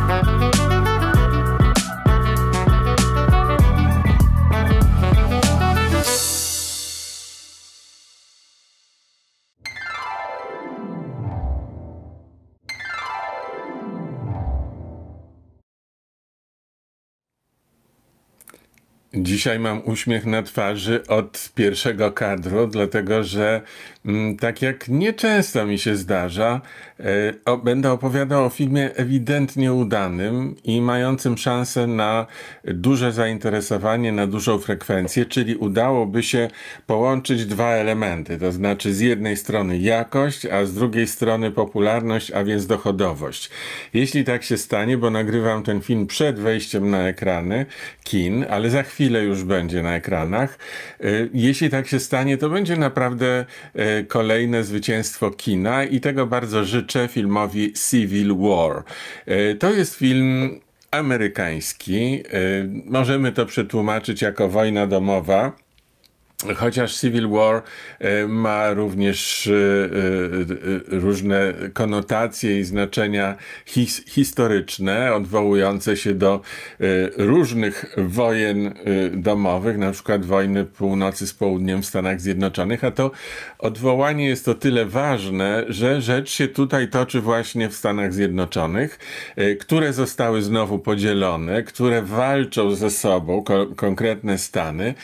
Thank you. Dzisiaj mam uśmiech na twarzy od pierwszego kadru, dlatego że mm, tak jak nieczęsto mi się zdarza, e, będę opowiadał o filmie ewidentnie udanym i mającym szansę na duże zainteresowanie, na dużą frekwencję, czyli udałoby się połączyć dwa elementy, to znaczy z jednej strony jakość, a z drugiej strony popularność, a więc dochodowość. Jeśli tak się stanie, bo nagrywam ten film przed wejściem na ekrany kin, ale za chwilę chwilę już będzie na ekranach. E, jeśli tak się stanie, to będzie naprawdę e, kolejne zwycięstwo kina i tego bardzo życzę filmowi Civil War. E, to jest film amerykański. Możemy to przetłumaczyć jako wojna domowa. Chociaż Civil War e, ma również e, e, różne konotacje i znaczenia his historyczne, odwołujące się do różnych wojen domowych, na przykład wojny północy z południem w Stanach Zjednoczonych, a to odwołanie jest o tyle ważne, że rzecz się tutaj toczy właśnie w Stanach Zjednoczonych, które zostały znowu podzielone, które walczą ze sobą, ko konkretne stany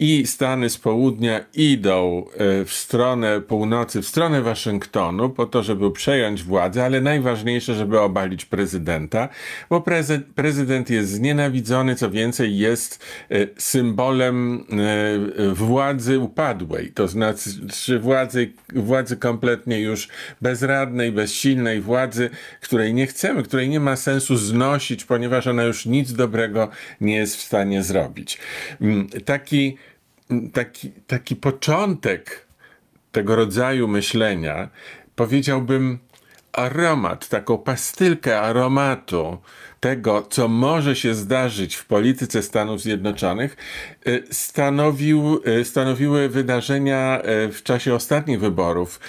i Stany z południa idą e, w stronę północy, w stronę Waszyngtonu, po to, żeby przejąć władzę, ale najważniejsze, żeby obalić prezydenta, bo prezydent jest znienawidzony, co więcej, jest e, symbolem e, władzy upadłej, to znaczy władzy, władzy kompletnie już bezradnej, bezsilnej władzy, której nie chcemy, której nie ma sensu znosić, ponieważ ona już nic dobrego nie jest w stanie zrobić. Mm, taki taki, taki początek tego rodzaju myślenia, powiedziałbym, aromat, taką pastylkę aromatu tego, co może się zdarzyć w polityce Stanów Zjednoczonych, Y, stanowił, y, stanowiły wydarzenia y, w czasie ostatnich wyborów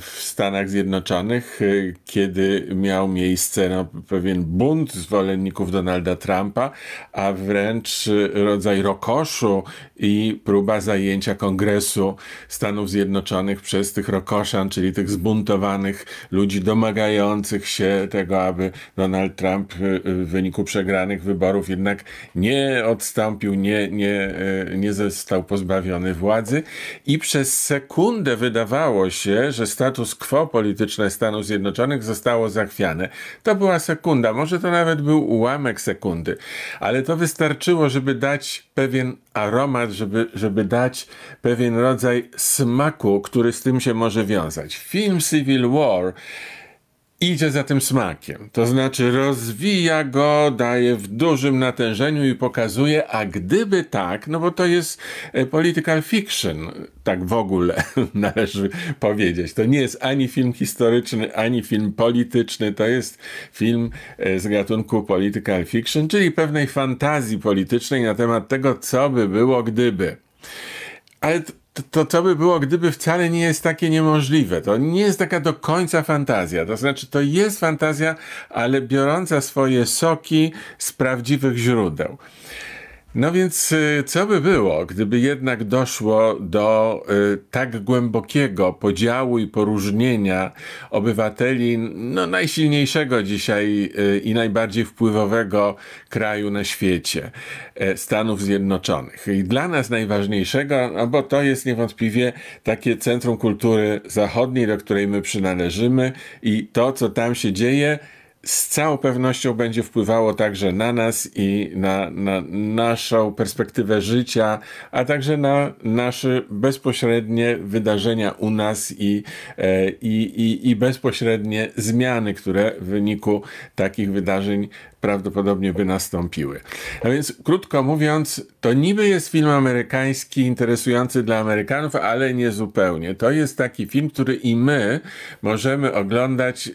w Stanach Zjednoczonych, kiedy miał miejsce no, pewien bunt zwolenników Donalda Trumpa, a wręcz rodzaj rokoszu i próba zajęcia Kongresu Stanów Zjednoczonych przez tych rokoszan, czyli tych zbuntowanych ludzi domagających się tego, aby Donald Trump w wyniku przegranych wyborów jednak nie odstąpił, nie, nie E, nie, został pozbawiony władzy i przez sekundę wydawało się, że status quo polityczne Stanów Zjednoczonych zostało zachwiane. To była sekunda, może to nawet był ułamek sekundy, ale to wystarczyło, żeby dać pewien aromat, żeby, żeby dać pewien rodzaj smaku, który z tym się może wiązać. Film Civil War idzie za tym smakiem. To znaczy rozwija go, daje w dużym natężeniu i pokazuje, a gdyby tak, no bo to jest e, political fiction, tak w ogóle należy powiedzieć. To nie jest ani film historyczny, ani film polityczny, to jest film e, z gatunku political fiction, czyli pewnej fantazji politycznej na temat tego, co by było gdyby. Ale to, to co by było, gdyby wcale nie jest takie niemożliwe. To nie jest taka do końca fantazja. To znaczy, to jest fantazja, ale biorąca swoje soki z prawdziwych źródeł. No więc y, co by było, gdyby jednak doszło do y, tak głębokiego podziału i poróżnienia obywateli no, najsilniejszego dzisiaj y, i najbardziej wpływowego kraju na świecie, e, Stanów Zjednoczonych. I dla nas najważniejszego, no bo to jest niewątpliwie takie centrum kultury zachodniej, do której my przynależymy i to, co tam się dzieje, z całą pewnością będzie wpływało także na nas i na, na naszą perspektywę życia, a także na nasze bezpośrednie wydarzenia u nas i, e, i, i, i bezpośrednie zmiany, które w wyniku takich wydarzeń prawdopodobnie by nastąpiły. A więc, krótko mówiąc, to niby jest film amerykański, interesujący dla Amerykanów, ale nie zupełnie. To jest taki film, który i my możemy oglądać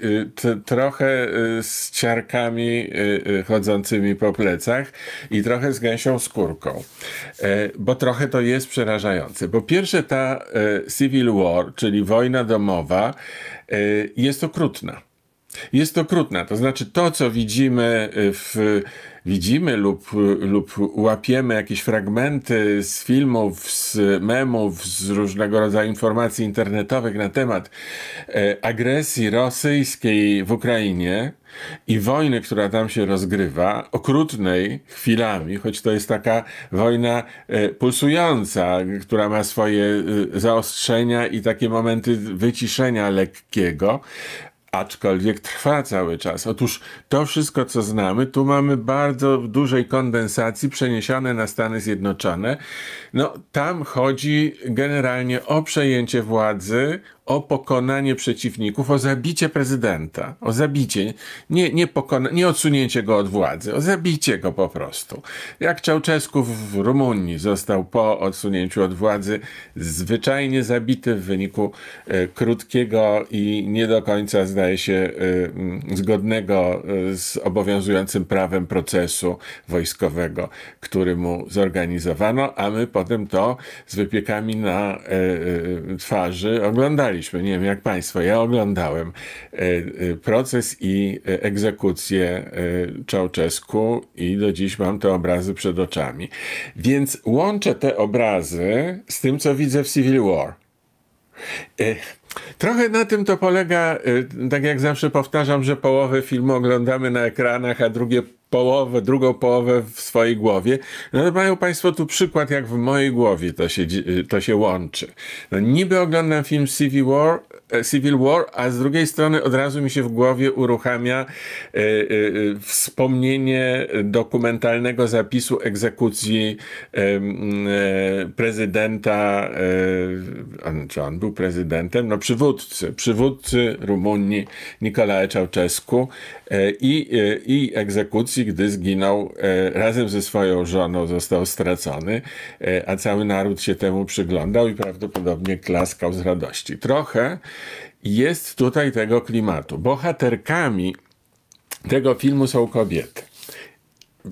y, trochę y, z ciarkami y, chodzącymi po plecach i trochę z gęsią skórką, e, bo trochę to jest przerażające. Po pierwsze, ta e, Civil War, czyli wojna domowa, e, jest okrutna jest okrutna. To znaczy to, co widzimy y, w widzimy lub, lub łapiemy jakieś fragmenty z filmów, z memów, z różnego rodzaju informacji internetowych na temat e, agresji rosyjskiej w Ukrainie i wojny, która tam się rozgrywa, okrutnej chwilami, choć to jest taka wojna e, pulsująca, która ma swoje e, zaostrzenia i takie momenty wyciszenia lekkiego, aczkolwiek trwa cały czas. Otóż to wszystko, co znamy, tu mamy bardzo w dużej kondensacji przeniesione na Stany Zjednoczone. No, tam chodzi generalnie o przejęcie władzy, o pokonanie przeciwników, o zabicie prezydenta, o zabicie, nie, nie, pokona, nie odsunięcie go od władzy, o zabicie go po prostu. Jak Czałczesku w Rumunii został po odsunięciu od władzy zwyczajnie zabity w wyniku e, krótkiego i nie do końca, zdaje się, e, zgodnego e, z obowiązującym prawem procesu wojskowego, który mu zorganizowano, a my potem to z wypiekami na twarzy oglądali oglądaliśmy, nie wiem jak Państwo, ja oglądałem e, e, proces i e, egzekucję Czałczesku i do dziś mam te obrazy przed oczami. Więc łączę te obrazy z tym, co widzę w Civil War. Trochę na tym to polega, y, tak jak zawsze powtarzam, że połowę filmu oglądamy na ekranach, a drugie połowę, drugą połowę w swojej głowie. No mają Państwo tu przykład, jak w mojej głowie to się, y, to się łączy. No, niby oglądam film Civil War, E, Civil War, a z drugiej strony od razu mi się w głowie uruchamia e, e, wspomnienie dokumentalnego zapisu egzekucji prezydenta, on, czy on był prezydentem? No przywódcy, przywódcy Rumunii Nikolae Czałczesku i, i egzekucji, gdy zginął razem ze swoją żoną, został stracony, a cały naród się temu przyglądał i prawdopodobnie klaskał z radości. Trochę jest tutaj tego klimatu. Bohaterkami tego filmu są kobiety.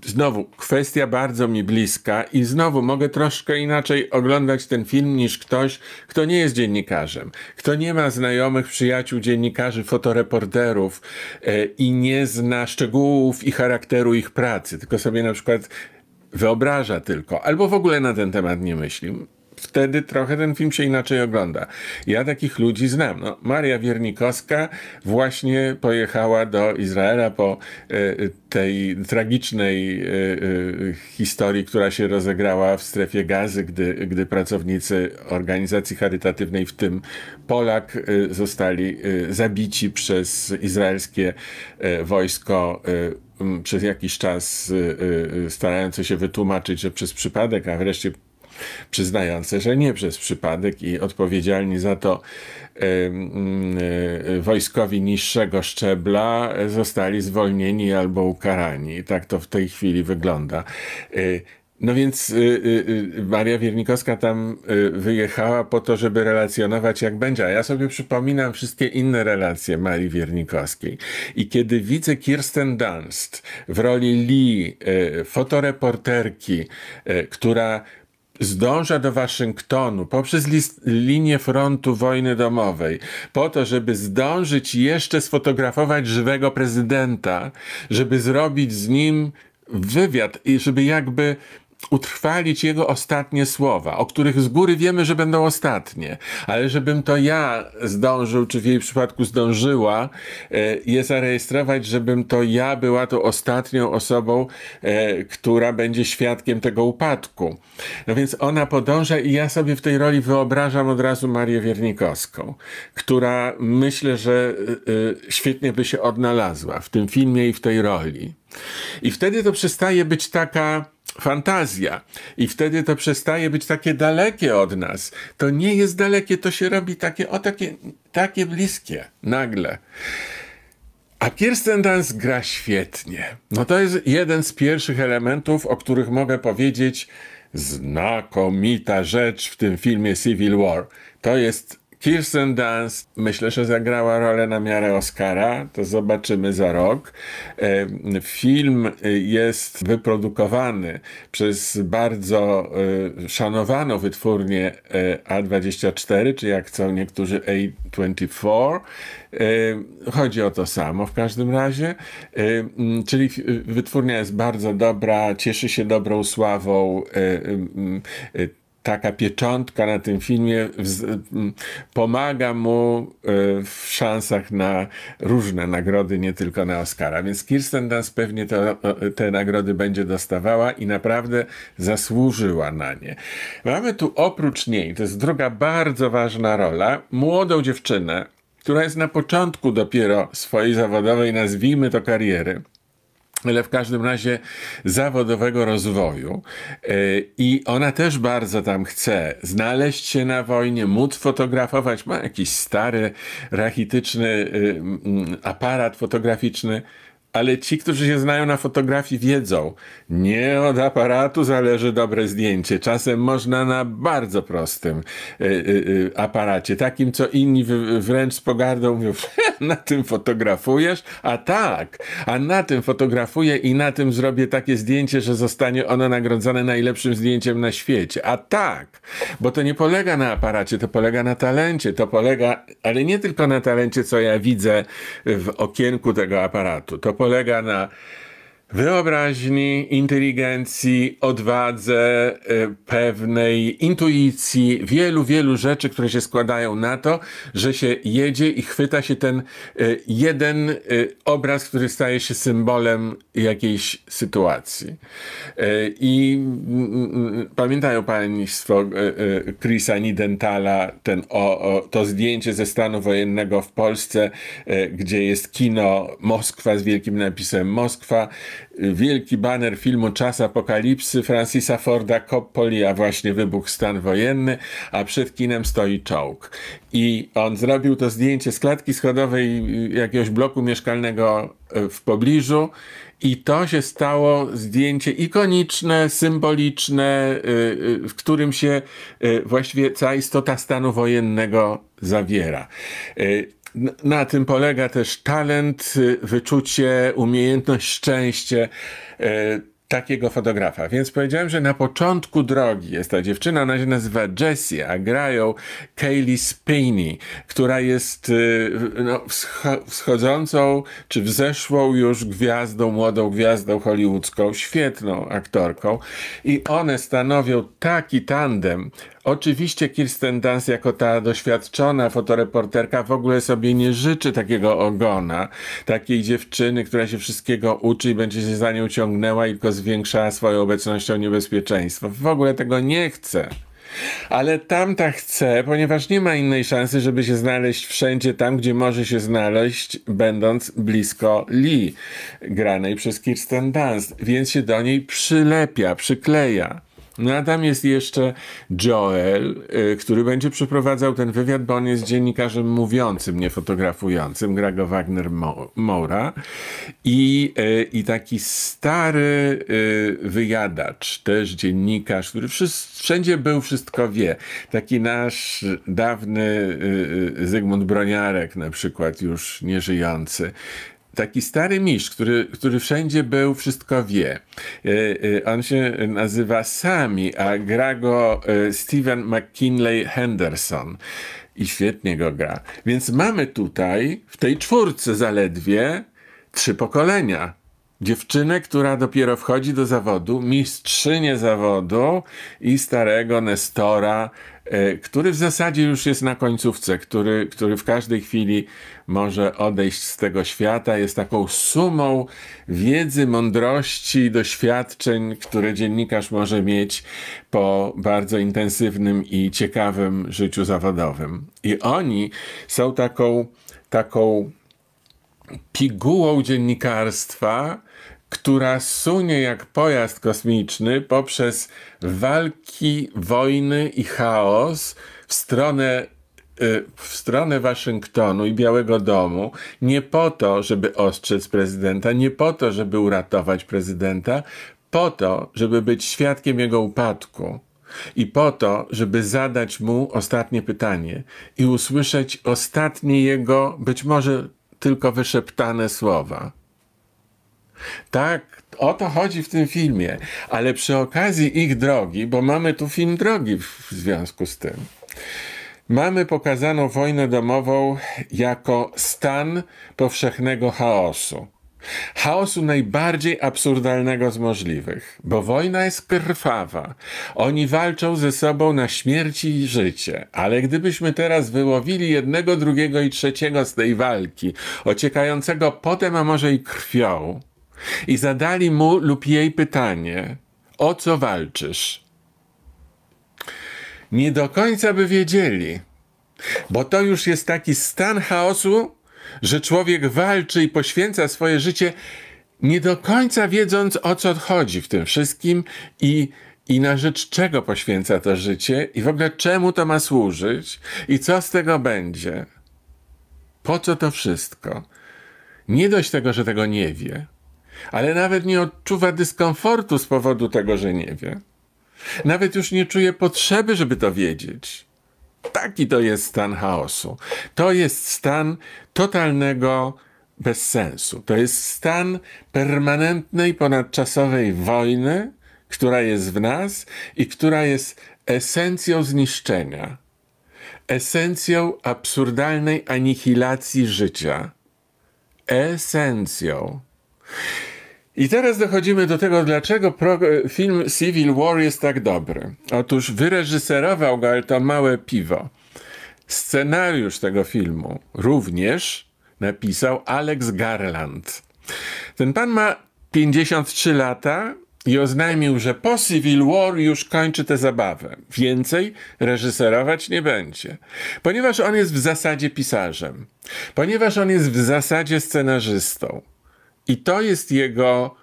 Znowu kwestia bardzo mi bliska, i znowu mogę troszkę inaczej oglądać ten film niż ktoś, kto nie jest dziennikarzem, kto nie ma znajomych, przyjaciół, dziennikarzy, fotoreporterów e, i nie zna szczegółów i charakteru ich pracy, tylko sobie na przykład wyobraża tylko, albo w ogóle na ten temat nie myśli wtedy trochę ten film się inaczej ogląda. Ja takich ludzi znam. No, Maria Wiernikowska właśnie pojechała do Izraela po e, tej tragicznej e, e, historii, która się rozegrała w strefie gazy, gdy, gdy pracownicy organizacji charytatywnej, w tym Polak, zostali zabici przez izraelskie wojsko przez jakiś czas starające się wytłumaczyć, że przez przypadek, a wreszcie przyznające, że nie przez przypadek i odpowiedzialni za to mm, e, wojskowi niższego szczebla zostali zwolnieni albo ukarani. Tak to w tej chwili wygląda. E, no więc e, Maria Wiernikowska tam wyjechała po to, żeby relacjonować jak będzie. A ja sobie przypominam wszystkie inne relacje Marii Wiernikowskiej. I kiedy widzę Kirsten Dunst w roli Lee, fotoreporterki, która zdąża do Waszyngtonu poprzez list, linię frontu wojny domowej, po to, żeby zdążyć jeszcze sfotografować żywego prezydenta, żeby zrobić z nim wywiad i żeby jakby utrwalić jego ostatnie słowa, o których z góry wiemy, że będą ostatnie, ale żebym to ja zdążył, czy w jej przypadku zdążyła e, je zarejestrować, żebym to ja była tą ostatnią osobą, e, która będzie świadkiem tego upadku. No więc ona podąża i ja sobie w tej roli wyobrażam od razu Marię Wiernikowską, która myślę, że e, świetnie by się odnalazła w tym filmie i w tej roli. I wtedy to przestaje być taka fantazja. I wtedy to przestaje być takie dalekie od nas. To nie jest dalekie, to się robi takie, o takie, takie bliskie, nagle. A Kirsten Dunst gra świetnie. No to jest jeden z pierwszych elementów, o których mogę powiedzieć znakomita rzecz w tym filmie Civil War. To jest Kirsten Dunst myślę, że zagrała rolę na miarę Oscara, to zobaczymy za rok. Film y, jest wyprodukowany przez bardzo y, szanowaną wytwórnię y, A24, czy jak chcą niektórzy A24. Chodzi o to samo w każdym razie. Czyli wytwórnia jest bardzo dobra, cieszy się dobrą sławą taka pieczątka na tym filmie pomaga mu e, w szansach na różne nagrody, nie tylko na Oscara. Więc Kirsten Dunst pewnie to, e, te nagrody będzie dostawała i naprawdę zasłużyła na nie. Mamy tu oprócz niej, to jest druga bardzo ważna rola, młodą dziewczynę, która jest na początku dopiero swojej zawodowej, nazwijmy to kariery ale w każdym razie zawodowego rozwoju. E, I ona też bardzo tam chce znaleźć się na wojnie, móc fotografować. Ma jakiś stary, rachityczny e, aparat fotograficzny ale ci, którzy się znają na fotografii, wiedzą, nie od aparatu zależy dobre zdjęcie. Czasem można na bardzo prostym y, y, aparacie, takim, co inni w, wręcz z pogardą mówią, na tym fotografujesz? A tak, a na tym fotografuję i na tym zrobię takie zdjęcie, że zostanie ono nagrodzone najlepszym zdjęciem na świecie. A tak, bo to nie polega na aparacie, to polega na talencie, to polega, ale nie tylko na talencie, co ja widzę w okienku tego aparatu, to polega colega na, wyobraźni, inteligencji, odwadze, e, pewnej intuicji, wielu, wielu rzeczy, które się składają na to, że się jedzie i chwyta się ten e, jeden e, obraz, który staje się symbolem jakiejś sytuacji. I pamiętają Państwo Chrisa Nidentala, ten, o, o, to zdjęcie ze stanu wojennego w Polsce, gdzie jest kino Moskwa z wielkim napisem Moskwa, wielki baner filmu Czas Apokalipsy Francisa Forda Coppoli, a właśnie wybuch stan wojenny, a przed kinem stoi czołg. I on zrobił to zdjęcie z klatki schodowej jakiegoś bloku mieszkalnego e, w pobliżu i to się stało zdjęcie ikoniczne, symboliczne, e, e, w którym się właściwie cała istota stanu wojennego zawiera. Na tym polega też talent, wyczucie, umiejętność, szczęście e, takiego fotografa. Więc powiedziałem, że na początku drogi jest ta dziewczyna, ona się nazywa Jessie, a grają Kaylee Spinney, która jest e, no, wschodzącą, czy wzeszłą już gwiazdą, młodą gwiazdą hollywoodzką, świetną aktorką i one stanowią taki tandem Oczywiście Kirsten Dunst jako ta doświadczona fotoreporterka w ogóle sobie nie życzy takiego ogona, takiej dziewczyny, która się wszystkiego uczy i będzie się za nią ciągnęła i tylko zwiększa swoją obecnością niebezpieczeństwo. W ogóle tego nie chce. Ale tamta chce, ponieważ nie ma innej szansy, żeby się znaleźć wszędzie tam, gdzie może się znaleźć, będąc blisko Lee, granej przez Kirsten Dunst, więc się do niej przylepia, przykleja. No a tam jest jeszcze Joel, y, który będzie przeprowadzał ten wywiad, bo on jest dziennikarzem mówiącym, nie fotografującym. Gra go Wagner Moura. I, y, I taki stary y, wyjadacz, też dziennikarz, który wszędzie był, wszystko wie. Taki nasz dawny y, Zygmunt Broniarek na przykład, już nieżyjący taki stary mistrz, który, który wszędzie był, wszystko wie. E, e, on się nazywa Sami, a gra go e, Steven McKinley Henderson. I świetnie go gra. Więc mamy tutaj w tej czwórce zaledwie trzy pokolenia dziewczynę, która dopiero wchodzi do zawodu, mistrzynię zawodu i starego Nestora, e, który w zasadzie już jest na końcówce, który, który w każdej chwili może odejść z tego świata. Jest taką sumą wiedzy, mądrości i doświadczeń, które dziennikarz może mieć po bardzo intensywnym i ciekawym życiu zawodowym. I oni są taką, taką pigułą dziennikarstwa, która sunie jak pojazd kosmiczny poprzez walki, wojny i chaos w stronę y, w stronę Waszyngtonu i Białego Domu, nie po to, żeby ostrzec prezydenta, nie po to, żeby uratować prezydenta, po to, żeby być świadkiem jego upadku i po to, żeby zadać mu ostatnie pytanie i usłyszeć ostatnie jego, być może tylko wyszeptane słowa. Tak, o to chodzi w tym filmie, ale przy okazji ich drogi, bo mamy tu film drogi w związku z tym. Mamy pokazaną wojnę domową jako stan powszechnego chaosu. Chaosu najbardziej absurdalnego z możliwych, bo wojna jest krwawa. Oni walczą ze sobą na śmierć i życie, ale gdybyśmy teraz wyłowili jednego, drugiego i trzeciego z tej walki, ociekającego potem, a może i krwią, i zadali mu lub jej pytanie: O co walczysz? Nie do końca by wiedzieli, bo to już jest taki stan chaosu, że człowiek walczy i poświęca swoje życie, nie do końca wiedząc o co chodzi w tym wszystkim i, i na rzecz czego poświęca to życie i w ogóle czemu to ma służyć i co z tego będzie. Po co to wszystko? Nie dość tego, że tego nie wie, ale nawet nie odczuwa dyskomfortu z powodu tego, że nie wie. Nawet już nie czuje potrzeby, żeby to wiedzieć. Taki to jest stan chaosu. To jest stan totalnego bezsensu. To jest stan permanentnej, ponadczasowej wojny, która jest w nas i która jest esencją zniszczenia, esencją absurdalnej anihilacji życia. Esencją. I teraz dochodzimy do tego, dlaczego e, film Civil War jest tak dobry. Otóż wyreżyserował go, ale to małe piwo. Scenariusz tego filmu również napisał Alex Garland. Ten pan ma 53 lata i oznajmił, że po Civil War już kończy tę zabawę. Więcej reżyserować nie będzie. Ponieważ on jest w zasadzie pisarzem. Ponieważ on jest w zasadzie scenarzystą. I to jest jego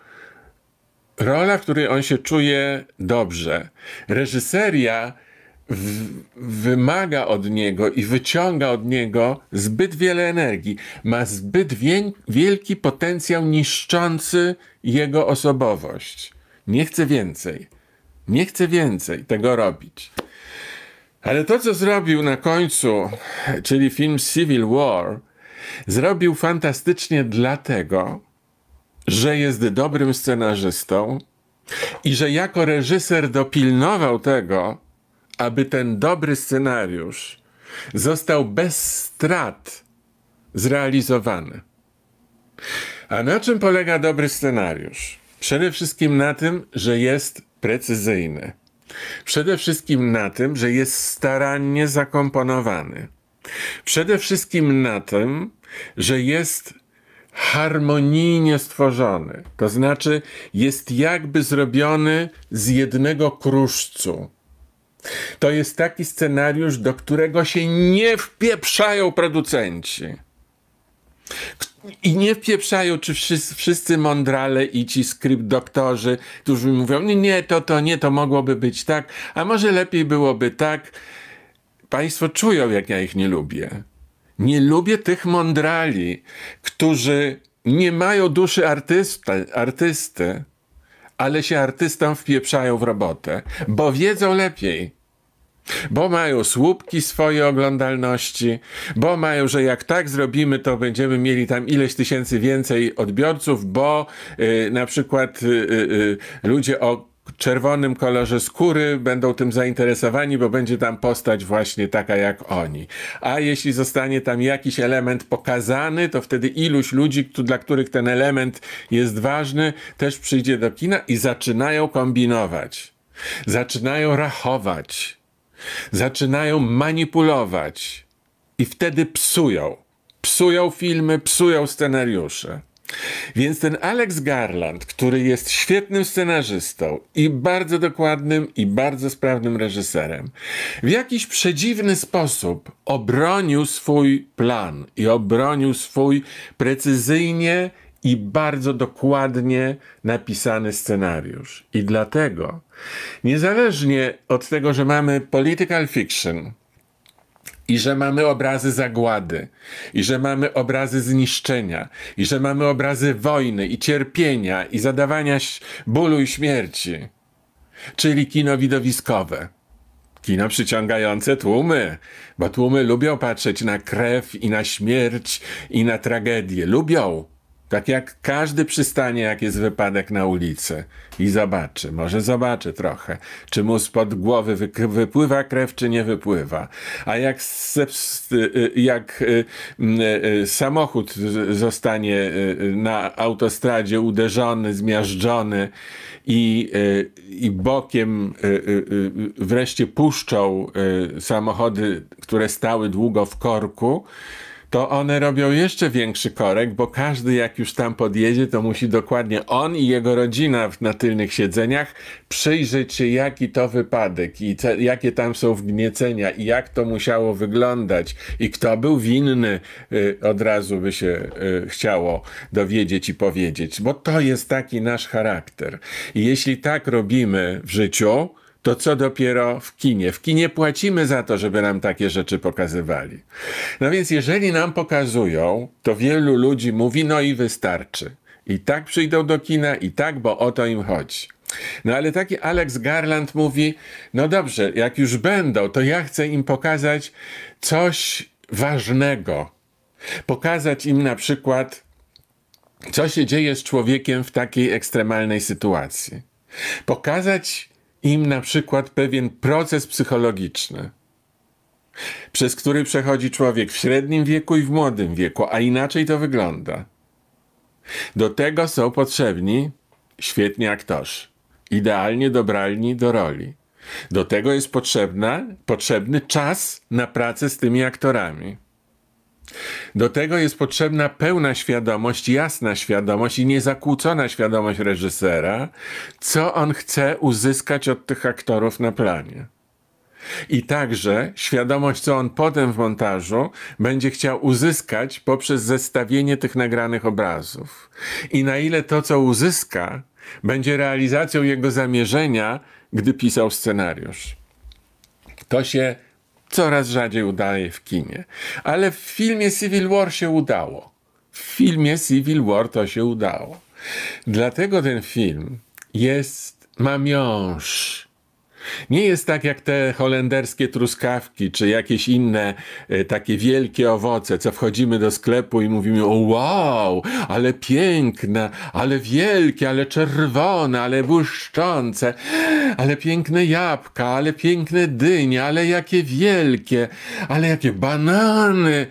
rola, w której on się czuje dobrze. Reżyseria wymaga od niego i wyciąga od niego zbyt wiele energii. Ma zbyt wielki potencjał niszczący jego osobowość. Nie chce więcej. Nie chce więcej tego robić. Ale to, co zrobił na końcu, czyli film Civil War, zrobił fantastycznie dlatego, że jest dobrym scenarzystą i że jako reżyser dopilnował tego, aby ten dobry scenariusz został bez strat zrealizowany. A na czym polega dobry scenariusz? Przede wszystkim na tym, że jest precyzyjny. Przede wszystkim na tym, że jest starannie zakomponowany. Przede wszystkim na tym, że jest harmonijnie stworzony. To znaczy, jest jakby zrobiony z jednego kruszcu. To jest taki scenariusz, do którego się nie wpieprzają producenci. I nie wpieprzają czy wszyscy, wszyscy mądrale i ci skrypt doktorzy, którzy mówią, nie, nie, to, to, nie, to mogłoby być tak, a może lepiej byłoby tak. Państwo czują, jak ja ich nie lubię. Nie lubię tych mądrali, którzy nie mają duszy artysty, artysty ale się artystom wpieprzają w robotę, bo wiedzą lepiej. Bo mają słupki swojej oglądalności, bo mają, że jak tak zrobimy, to będziemy mieli tam ileś tysięcy więcej odbiorców, bo y, na przykład y, y, ludzie o czerwonym kolorze skóry będą tym zainteresowani, bo będzie tam postać właśnie taka jak oni. A jeśli zostanie tam jakiś element pokazany, to wtedy iluś ludzi, dla których ten element jest ważny, też przyjdzie do kina i zaczynają kombinować. Zaczynają rachować. Zaczynają manipulować. I wtedy psują. Psują filmy, psują scenariusze. Więc ten Alex Garland, który jest świetnym scenarzystą i bardzo dokładnym i bardzo sprawnym reżyserem, w jakiś przedziwny sposób obronił swój plan i obronił swój precyzyjnie i bardzo dokładnie napisany scenariusz. I dlatego, niezależnie od tego, że mamy political fiction, i że mamy obrazy zagłady, i że mamy obrazy zniszczenia, i że mamy obrazy wojny i cierpienia i zadawania bólu i śmierci. Czyli kino widowiskowe. Kino przyciągające tłumy, bo tłumy lubią patrzeć na krew i na śmierć i na tragedię. Lubią, tak jak każdy przystanie, jak jest wypadek na ulicy i zobaczy, może zobaczy trochę, czy mu spod głowy wy wypływa krew, czy nie wypływa. A jak, jak samochód zostanie na autostradzie uderzony, zmiażdżony i, y, i bokiem y, y, wreszcie puszczą samochody, które stały długo w korku, to one robią jeszcze większy korek, bo każdy jak już tam podjedzie, to musi dokładnie on i jego rodzina na tylnych siedzeniach przyjrzeć się, jaki to wypadek i te, jakie tam są wgniecenia i jak to musiało wyglądać i kto był winny, y, od razu by się y, chciało dowiedzieć i powiedzieć, bo to jest taki nasz charakter. I jeśli tak robimy w życiu, to co dopiero w kinie? W kinie płacimy za to, żeby nam takie rzeczy pokazywali. No więc jeżeli nam pokazują, to wielu ludzi mówi, no i wystarczy. I tak przyjdą do kina, i tak, bo o to im chodzi. No ale taki Alex Garland mówi, no dobrze, jak już będą, to ja chcę im pokazać coś ważnego. Pokazać im na przykład, co się dzieje z człowiekiem w takiej ekstremalnej sytuacji. Pokazać im na przykład pewien proces psychologiczny, przez który przechodzi człowiek w średnim wieku i w młodym wieku, a inaczej to wygląda. Do tego są potrzebni świetni aktorzy, idealnie dobralni do roli. Do tego jest potrzebna, potrzebny czas na pracę z tymi aktorami. Do tego jest potrzebna pełna świadomość, jasna świadomość i niezakłócona świadomość reżysera, co on chce uzyskać od tych aktorów na planie. I także świadomość, co on potem w montażu będzie chciał uzyskać poprzez zestawienie tych nagranych obrazów. I na ile to, co uzyska, będzie realizacją jego zamierzenia, gdy pisał scenariusz. To się coraz rzadziej udaje w kinie. Ale w filmie Civil War się udało. W filmie Civil War to się udało. Dlatego ten film jest mamiąż nie jest tak jak te holenderskie truskawki, czy jakieś inne e, takie wielkie owoce, co wchodzimy do sklepu i mówimy: O wow, ale piękne, ale wielkie, ale czerwone, ale błyszczące, ale piękne jabłka, ale piękne dynie, ale jakie wielkie, ale jakie banany.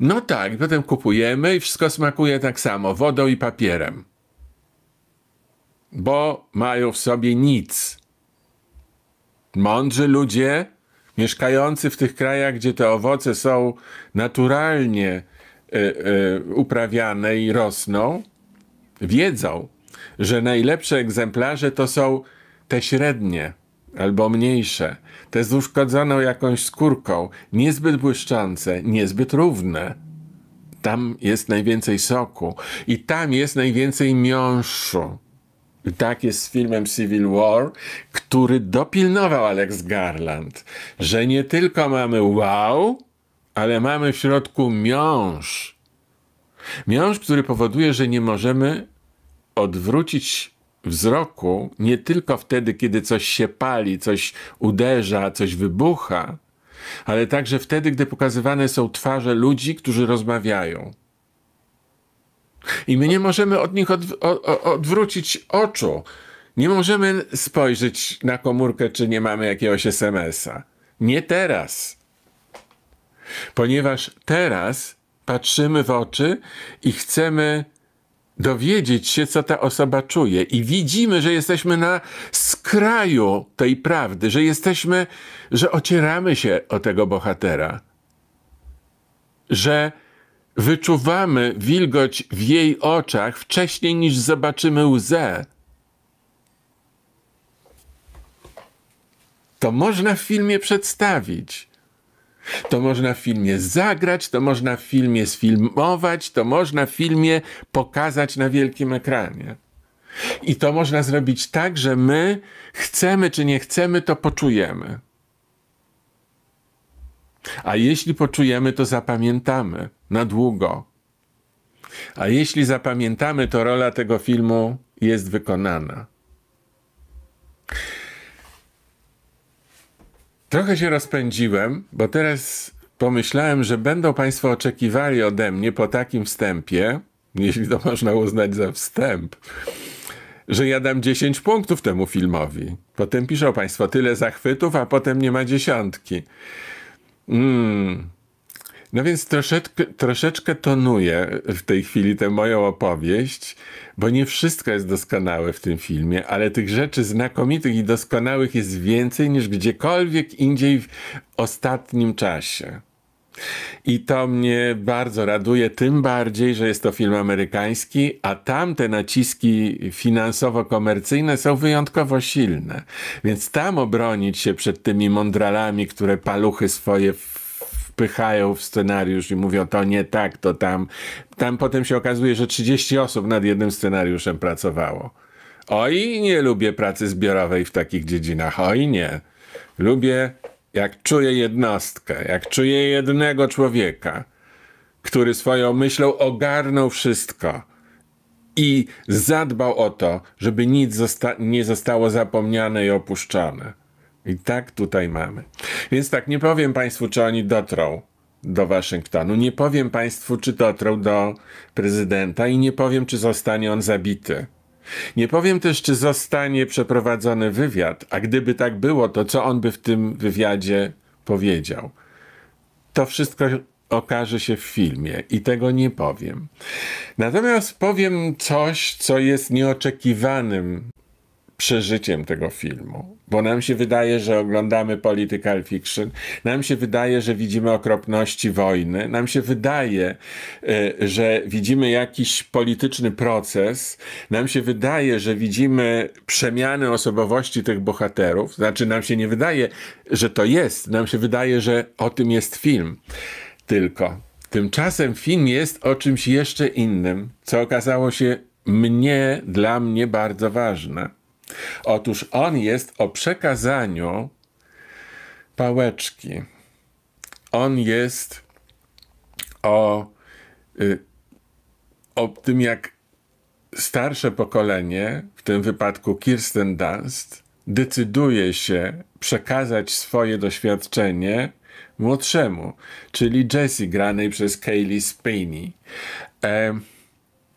No tak, potem kupujemy i wszystko smakuje tak samo, wodą i papierem. Bo mają w sobie nic mądrzy ludzie mieszkający w tych krajach, gdzie te owoce są naturalnie y, y, uprawiane i rosną, wiedzą, że najlepsze egzemplarze to są te średnie albo mniejsze, te z uszkodzoną jakąś skórką, niezbyt błyszczące, niezbyt równe. Tam jest najwięcej soku i tam jest najwięcej miąższu. Tak jest z filmem Civil War, który dopilnował Alex Garland, że nie tylko mamy wow, ale mamy w środku miąż. Miąż, który powoduje, że nie możemy odwrócić wzroku nie tylko wtedy, kiedy coś się pali, coś uderza, coś wybucha, ale także wtedy, gdy pokazywane są twarze ludzi, którzy rozmawiają. I my nie możemy od nich odwrócić oczu. Nie możemy spojrzeć na komórkę, czy nie mamy jakiegoś SMS-a. Nie teraz. Ponieważ teraz patrzymy w oczy i chcemy dowiedzieć się, co ta osoba czuje, i widzimy, że jesteśmy na skraju tej prawdy, że jesteśmy, że ocieramy się o tego bohatera, że Wyczuwamy wilgoć w jej oczach wcześniej niż zobaczymy łzę. To można w filmie przedstawić. To można w filmie zagrać, to można w filmie sfilmować, to można w filmie pokazać na wielkim ekranie. I to można zrobić tak, że my chcemy czy nie chcemy, to poczujemy. A jeśli poczujemy, to zapamiętamy na długo. A jeśli zapamiętamy, to rola tego filmu jest wykonana. Trochę się rozpędziłem, bo teraz pomyślałem, że będą Państwo oczekiwali ode mnie po takim wstępie, jeśli to można uznać za wstęp, że ja dam 10 punktów temu filmowi. Potem piszą Państwo tyle zachwytów, a potem nie ma dziesiątki. Mm. No więc troszeczkę, troszeczkę tonuję w tej chwili tę moją opowieść, bo nie wszystko jest doskonałe w tym filmie, ale tych rzeczy znakomitych i doskonałych jest więcej niż gdziekolwiek indziej w ostatnim czasie. I to mnie bardzo raduje, tym bardziej, że jest to film amerykański, a tamte naciski finansowo-komercyjne są wyjątkowo silne. Więc tam obronić się przed tymi mądralami, które paluchy swoje wpychają w scenariusz i mówią to nie tak, to tam. Tam potem się okazuje, że 30 osób nad jednym scenariuszem pracowało. Oj, nie lubię pracy zbiorowej w takich dziedzinach, oj nie. Lubię jak czuję jednostkę, jak czuję jednego człowieka, który swoją myślą ogarnął wszystko i zadbał o to, żeby nic zosta nie zostało zapomniane i opuszczone. I tak tutaj mamy. Więc tak, nie powiem Państwu, czy oni dotrą do Waszyngtonu, nie powiem Państwu, czy dotrą do prezydenta i nie powiem, czy zostanie on zabity. Nie powiem też, czy zostanie przeprowadzony wywiad, a gdyby tak było, to co on by w tym wywiadzie powiedział? To wszystko okaże się w filmie i tego nie powiem. Natomiast powiem coś, co jest nieoczekiwanym przeżyciem tego filmu. Bo nam się wydaje, że oglądamy political fiction, nam się wydaje, że widzimy okropności wojny, nam się wydaje, e, że widzimy jakiś polityczny proces, nam się wydaje, że widzimy przemiany osobowości tych bohaterów. Znaczy, nam się nie wydaje, że to jest, nam się wydaje, że o tym jest film. Tylko. Tymczasem film jest o czymś jeszcze innym, co okazało się mnie, dla mnie bardzo ważne. Otóż on jest o przekazaniu pałeczki. On jest o, y, o tym, jak starsze pokolenie, w tym wypadku Kirsten Dunst, decyduje się przekazać swoje doświadczenie młodszemu, czyli Jessie granej przez Kaylee Spinney. E,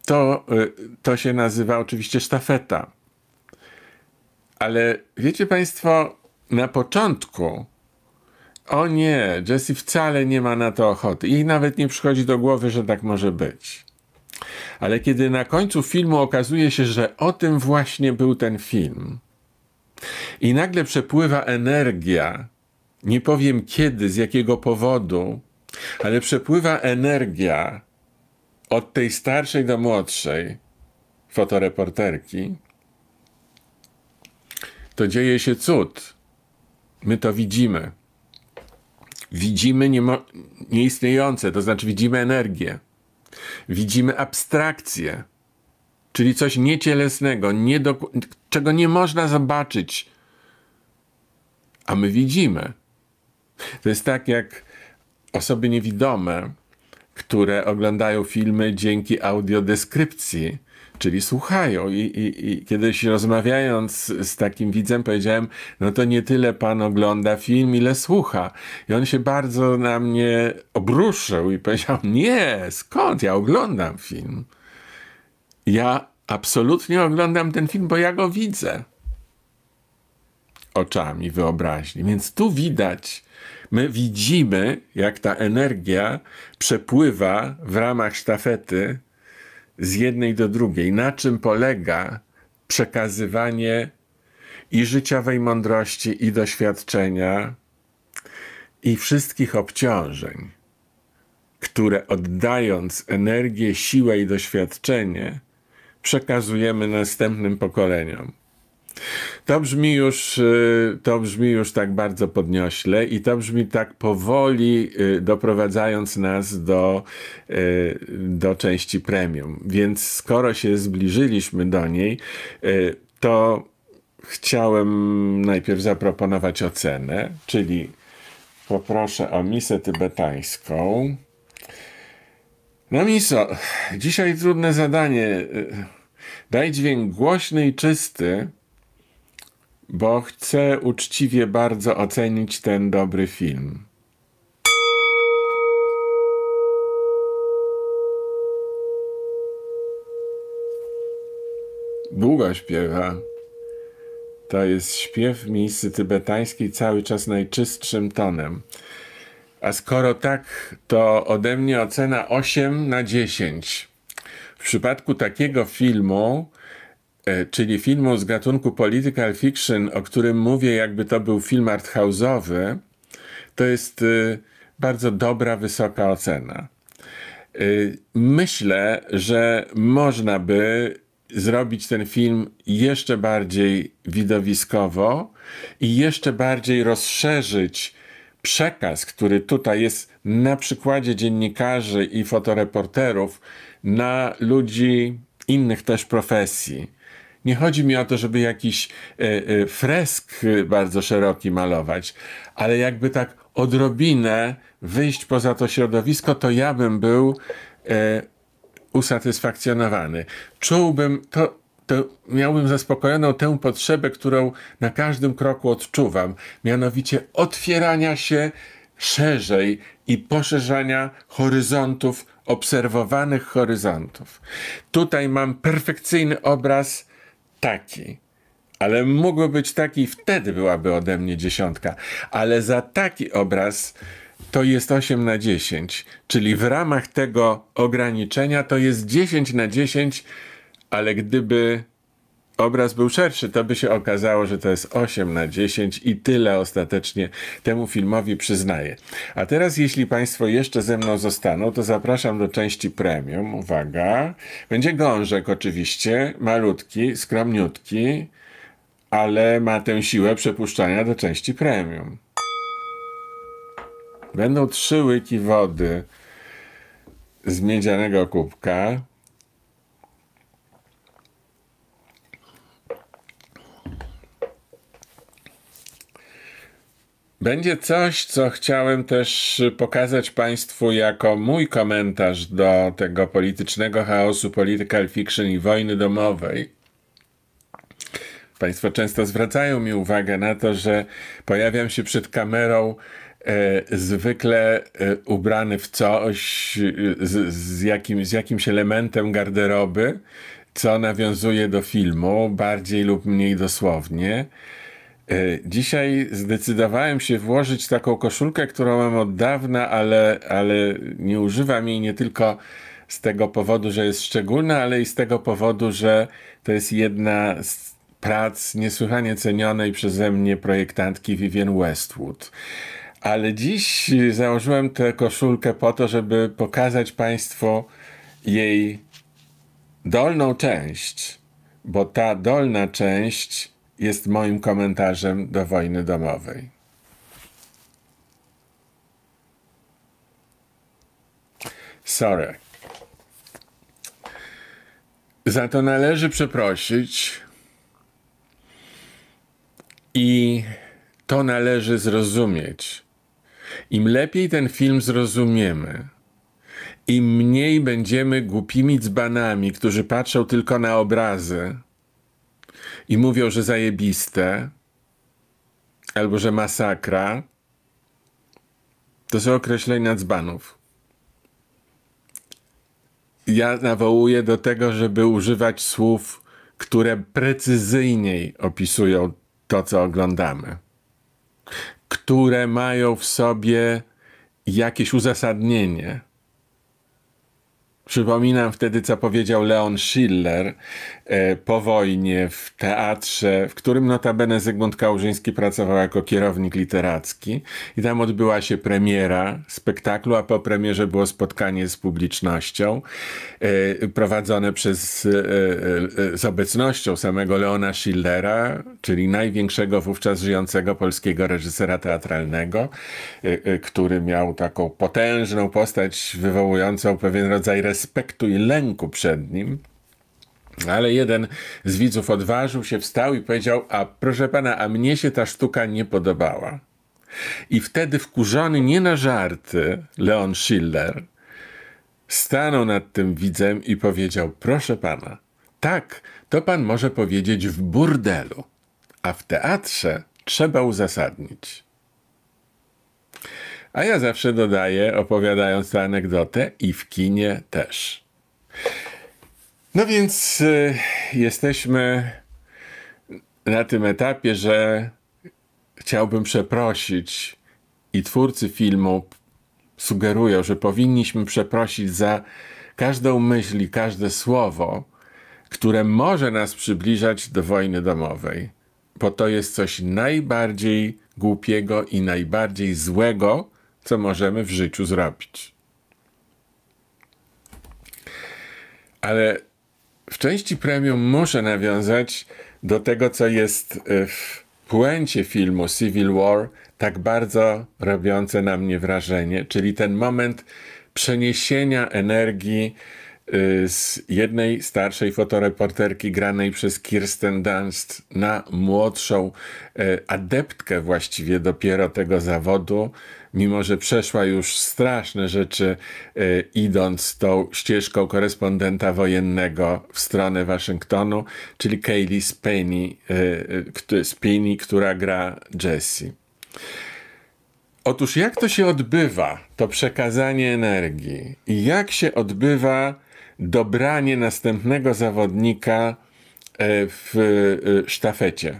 to, y, to się nazywa oczywiście sztafeta. Ale wiecie Państwo, na początku, o nie, Jessie wcale nie ma na to ochoty. Jej nawet nie przychodzi do głowy, że tak może być. Ale kiedy na końcu filmu okazuje się, że o tym właśnie był ten film, i nagle przepływa energia, nie powiem kiedy, z jakiego powodu, ale przepływa energia od tej starszej do młodszej fotoreporterki, to dzieje się cud. My to widzimy. Widzimy niemo- nieistniejące, to znaczy widzimy energię. Widzimy abstrakcję, czyli coś niecielesnego, czego nie można zobaczyć. A my widzimy. To jest tak jak osoby niewidome, które oglądają filmy dzięki audiodeskrypcji czyli słuchają. I, i, I, kiedyś rozmawiając z takim widzem powiedziałem, no to nie tyle pan ogląda film, ile słucha. I on się bardzo na mnie obruszył i powiedział, nie, skąd ja oglądam film? Ja absolutnie oglądam ten film, bo ja go widzę oczami wyobraźni. Więc tu widać, my widzimy, jak ta energia przepływa w ramach sztafety z jednej do drugiej. Na czym polega przekazywanie i życiowej mądrości, i doświadczenia, i wszystkich obciążeń, które oddając energię, siłę i doświadczenie, przekazujemy następnym pokoleniom. To brzmi już, y, to brzmi już tak bardzo podniośle i to brzmi tak powoli y, doprowadzając nas do, y, do części premium. Więc skoro się zbliżyliśmy do niej, to chciałem najpierw zaproponować ocenę, czyli poproszę o misę tybetańską. No miso, dzisiaj trudne zadanie. Daj dźwięk głośny i czysty, bo chcę uczciwie bardzo ocenić ten dobry film. Długo śpiewa. To jest śpiew w miejscu tybetańskiej cały czas najczystszym tonem. A skoro tak, to ode mnie ocena 8 na 10. W przypadku takiego filmu E, czyli filmu z gatunku political fiction, o którym mówię, jakby to był film arthouse'owy, to jest e, bardzo dobra, wysoka ocena. E, myślę, że można by zrobić ten film jeszcze bardziej widowiskowo i jeszcze bardziej rozszerzyć przekaz, który tutaj jest na przykładzie dziennikarzy i fotoreporterów, na ludzi innych też profesji nie chodzi mi o to, żeby jakiś e, e, fresk bardzo szeroki malować, ale jakby tak odrobinę wyjść poza to środowisko, to ja bym był e, usatysfakcjonowany. Czułbym to, to miałbym zaspokojoną tę potrzebę, którą na każdym kroku odczuwam, mianowicie otwierania się szerzej i poszerzania horyzontów, obserwowanych horyzontów. Tutaj mam perfekcyjny obraz taki. Ale mógłby być taki i wtedy byłaby ode mnie dziesiątka. Ale za taki obraz to jest 8 na 10. Czyli w ramach tego ograniczenia to jest 10 na 10, ale gdyby obraz był szerszy, to by się okazało, że to jest 8 na 10 i tyle ostatecznie temu filmowi przyznaję. A teraz, jeśli Państwo jeszcze ze mną zostaną, to zapraszam do części premium. Uwaga. Będzie gążek oczywiście, malutki, skromniutki, ale ma tę siłę przepuszczania do części premium. Będą trzy łyki wody z miedzianego kubka. Będzie coś, co chciałem też pokazać Państwu jako mój komentarz do tego politycznego chaosu, political fiction i wojny domowej. Państwo często zwracają mi uwagę na to, że pojawiam się przed kamerą e, zwykle e, ubrany w coś, e, z, z, jakim, z jakimś elementem garderoby, co nawiązuje do filmu, bardziej lub mniej dosłownie. E, dzisiaj zdecydowałem się włożyć taką koszulkę, którą mam od dawna, ale, ale nie używam jej nie tylko z tego powodu, że jest szczególna, ale i z tego powodu, że to jest jedna z prac niesłychanie cenionej przeze mnie projektantki Vivienne Westwood. Ale dziś założyłem tę koszulkę po to, żeby pokazać Państwu jej dolną część, bo ta dolna część jest moim komentarzem do wojny domowej. Sorry. Za to należy przeprosić i to należy zrozumieć. Im lepiej ten film zrozumiemy, im mniej będziemy głupimi dzbanami, którzy patrzą tylko na obrazy, i mówią, że zajebiste albo że masakra, to są określenia dzbanów. Ja nawołuję do tego, żeby używać słów, które precyzyjniej opisują to, co oglądamy, które mają w sobie jakieś uzasadnienie. Przypominam wtedy, co powiedział Leon Schiller E, po wojnie w teatrze, w którym notabene Zygmunt Kałużyński pracował jako kierownik literacki. I tam odbyła się premiera spektaklu, a po premierze było spotkanie z publicznością e, prowadzone przez e, z obecnością samego Leona Schillera, czyli największego wówczas żyjącego polskiego reżysera teatralnego, który miał taką potężną postać wywołującą pewien rodzaj respektu i lęku przed nim. Ale jeden z widzów odważył się, wstał i powiedział: A proszę pana, a mnie się ta sztuka nie podobała. I wtedy wkurzony nie na żarty Leon Schiller stanął nad tym widzem i powiedział: Proszę pana, tak, to pan może powiedzieć w burdelu, a w teatrze trzeba uzasadnić. A ja zawsze dodaję, opowiadając tę anegdotę, i w kinie też. No więc y, jesteśmy na tym etapie, że chciałbym przeprosić i twórcy filmu sugerują, że powinniśmy przeprosić za każdą myśl i każde słowo, które może nas przybliżać do wojny domowej, bo to jest coś najbardziej głupiego i najbardziej złego, co możemy w życiu zrobić. Ale w części premium muszę nawiązać do tego, co jest e, w puencie filmu Civil War tak bardzo robiące na mnie wrażenie, czyli ten moment przeniesienia energii e, z jednej starszej fotoreporterki granej przez Kirsten Dunst na młodszą e, adeptkę właściwie dopiero tego zawodu, mimo że przeszła już straszne rzeczy, y, idąc tą ścieżką korespondenta wojennego w stronę Waszyngtonu, czyli Kaylee Spinney, e, e, y, Spinney która gra Jessie. Otóż jak to się odbywa, to przekazanie energii i jak się odbywa dobranie następnego zawodnika w sztafecie?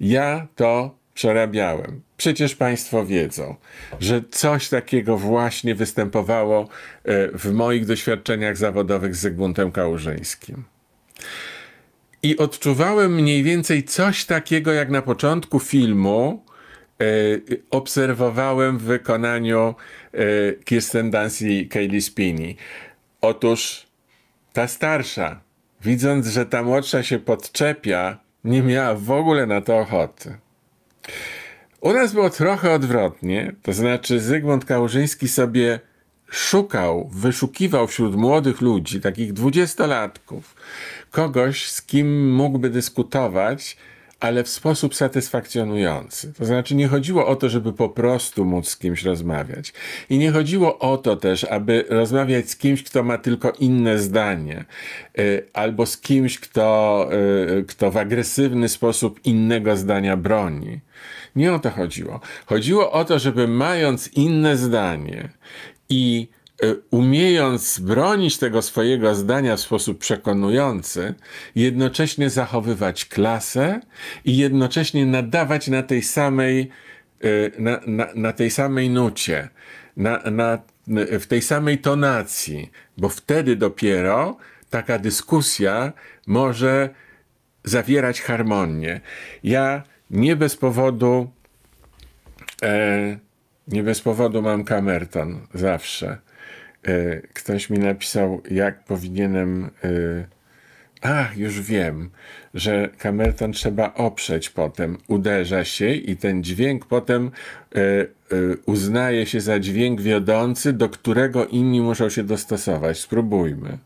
Ja to przerabiałem. Przecież Państwo wiedzą, że coś takiego właśnie występowało e, w moich doświadczeniach zawodowych z Zygmuntem Kałużyńskim. I odczuwałem mniej więcej coś takiego, jak na początku filmu e, obserwowałem w wykonaniu e, Kirsten Dunst i Kaylee Spini. Otóż ta starsza, widząc, że ta młodsza się podczepia, nie miała w ogóle na to ochoty. U nas było trochę odwrotnie, to znaczy Zygmunt Kałużyński sobie szukał, wyszukiwał wśród młodych ludzi, takich dwudziestolatków, kogoś, z kim mógłby dyskutować, ale w sposób satysfakcjonujący. To znaczy, nie chodziło o to, żeby po prostu móc z kimś rozmawiać. I nie chodziło o to też, aby rozmawiać z kimś, kto ma tylko inne zdanie, y, albo z kimś, kto, y, kto w agresywny sposób innego zdania broni. Nie o to chodziło. Chodziło o to, żeby mając inne zdanie i e, umiejąc bronić tego swojego zdania w sposób przekonujący, jednocześnie zachowywać klasę i jednocześnie nadawać na tej samej, e, na, na, na tej samej nucie, na, na, w tej samej tonacji, bo wtedy dopiero taka dyskusja może zawierać harmonię. Ja nie bez powodu e, nie bez powodu mam kamerton zawsze. E, ktoś mi napisał, jak powinienem. E, Ach, już wiem, że kamerton trzeba oprzeć potem. Uderza się i ten dźwięk potem e, e, uznaje się za dźwięk wiodący, do którego inni muszą się dostosować. Spróbujmy.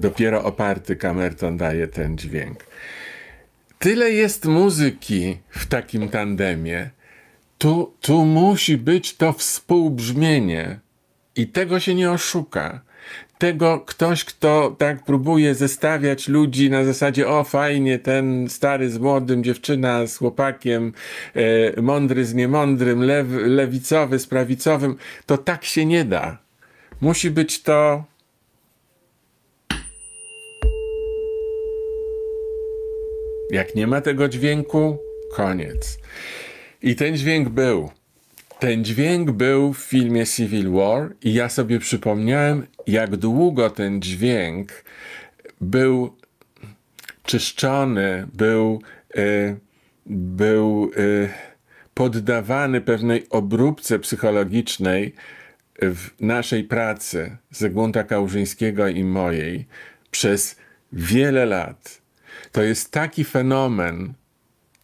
Dopiero oparty kamerton daje ten dźwięk. Tyle jest muzyki w takim tandemie. Tu, tu musi być to współbrzmienie. I tego się nie oszuka tego ktoś, kto tak próbuje zestawiać ludzi na zasadzie, o fajnie, ten stary z młodym, dziewczyna z chłopakiem, e, mądry z niemądrym, lew, lewicowy z prawicowym, to tak się nie da. Musi być to Jak nie ma tego dźwięku, koniec. I ten dźwięk był. Ten dźwięk był w filmie Civil War i ja sobie przypomniałem, jak długo ten dźwięk był czyszczony, był, y, był y, poddawany pewnej obróbce psychologicznej w naszej pracy Zygmunta Kałużyńskiego i mojej przez wiele lat. To jest taki fenomen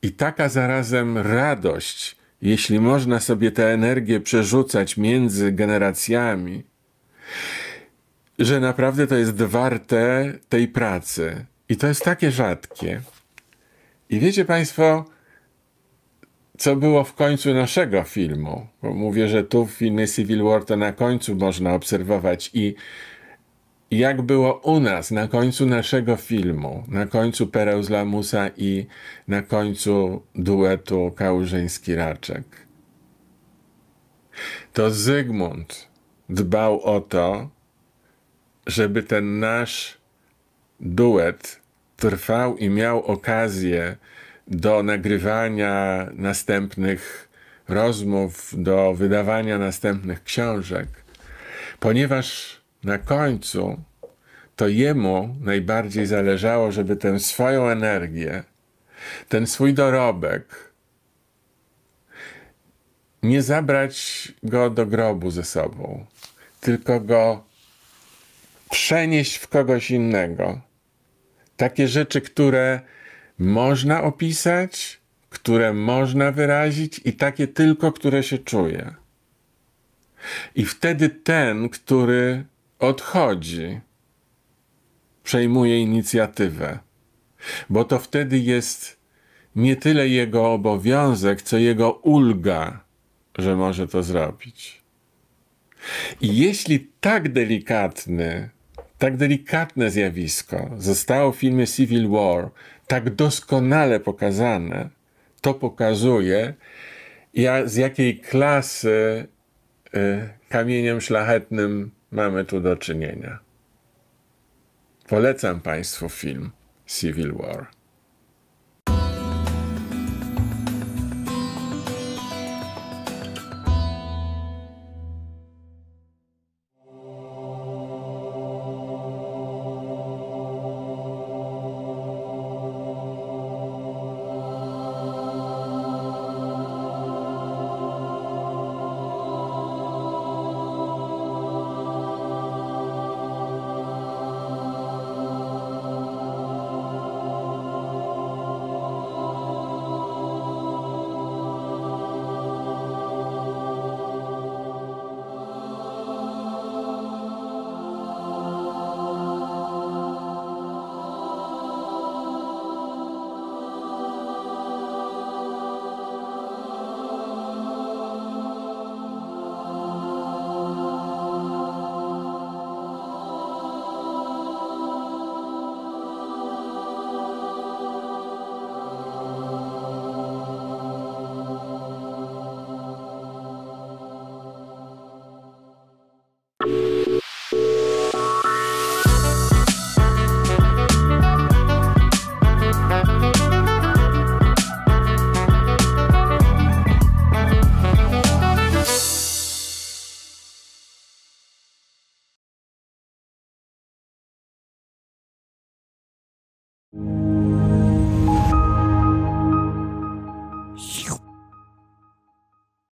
i taka zarazem radość, jeśli można sobie tę energię przerzucać między generacjami, że naprawdę to jest warte tej pracy. I to jest takie rzadkie. I wiecie Państwo, co było w końcu naszego filmu? Bo mówię, że tu w filmie Civil War to na końcu można obserwować i jak było u nas na końcu naszego filmu, na końcu Pereł z Lamusa i na końcu duetu Kałużyński-Raczek. To Zygmunt dbał o to, żeby ten nasz duet trwał i miał okazję do nagrywania następnych rozmów, do wydawania następnych książek, ponieważ na końcu to jemu najbardziej zależało, żeby tę swoją energię, ten swój dorobek, nie zabrać go do grobu ze sobą, tylko go przenieść w kogoś innego. Takie rzeczy, które można opisać, które można wyrazić i takie tylko, które się czuje. I wtedy ten, który odchodzi, przejmuje inicjatywę, bo to wtedy jest nie tyle jego obowiązek, co jego ulga, że może to zrobić. I jeśli tak delikatny, tak delikatne zjawisko zostało w filmie Civil War tak doskonale pokazane, to pokazuje, ja, z jakiej klasy y, kamieniem szlachetnym mamy tu do czynienia. Polecam Państwu film Civil War.